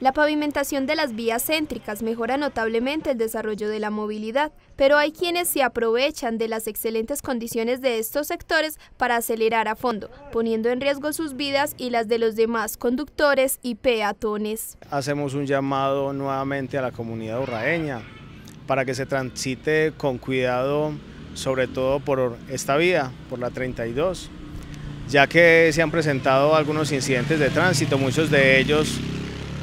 La pavimentación de las vías céntricas mejora notablemente el desarrollo de la movilidad, pero hay quienes se aprovechan de las excelentes condiciones de estos sectores para acelerar a fondo, poniendo en riesgo sus vidas y las de los demás conductores y peatones. Hacemos un llamado nuevamente a la comunidad urraeña para que se transite con cuidado, sobre todo por esta vía, por la 32, ya que se han presentado algunos incidentes de tránsito, muchos de ellos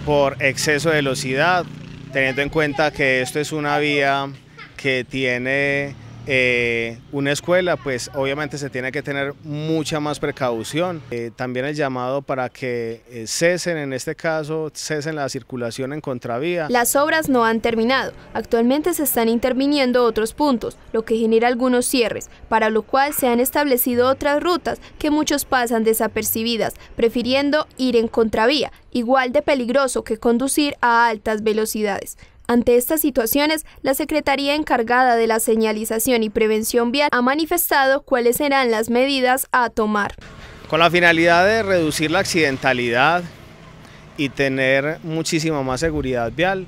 por exceso de velocidad, teniendo en cuenta que esto es una vía que tiene eh, una escuela, pues obviamente se tiene que tener mucha más precaución. Eh, también el llamado para que eh, cesen, en este caso, cesen la circulación en contravía. Las obras no han terminado. Actualmente se están interviniendo otros puntos, lo que genera algunos cierres, para lo cual se han establecido otras rutas que muchos pasan desapercibidas, prefiriendo ir en contravía, igual de peligroso que conducir a altas velocidades. Ante estas situaciones, la Secretaría encargada de la señalización y prevención vial ha manifestado cuáles serán las medidas a tomar. Con la finalidad de reducir la accidentalidad y tener muchísima más seguridad vial,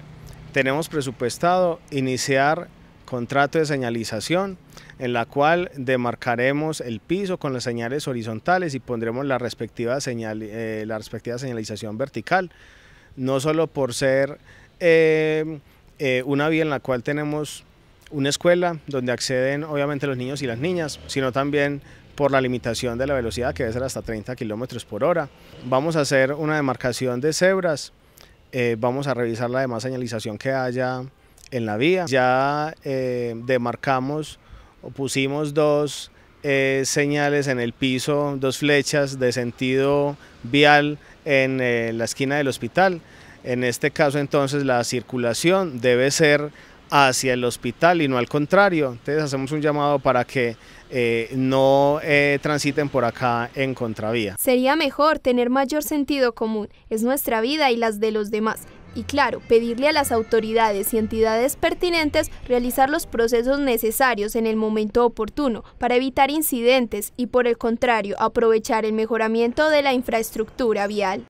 tenemos presupuestado iniciar contrato de señalización en la cual demarcaremos el piso con las señales horizontales y pondremos la respectiva, eh, la respectiva señalización vertical, no solo por ser eh, eh, una vía en la cual tenemos una escuela donde acceden obviamente los niños y las niñas, sino también por la limitación de la velocidad que debe ser hasta 30 kilómetros por hora. Vamos a hacer una demarcación de cebras, eh, vamos a revisar la demás señalización que haya en la vía. Ya demarcamos o pusimos dos señales en el piso, dos flechas de sentido vial en la esquina del hospital. En este caso entonces la circulación debe ser hacia el hospital y no al contrario. Entonces hacemos un llamado para que eh, no eh, transiten por acá en contravía. Sería mejor tener mayor sentido común. Es nuestra vida y las de los demás. Y claro, pedirle a las autoridades y entidades pertinentes realizar los procesos necesarios en el momento oportuno para evitar incidentes y por el contrario aprovechar el mejoramiento de la infraestructura vial.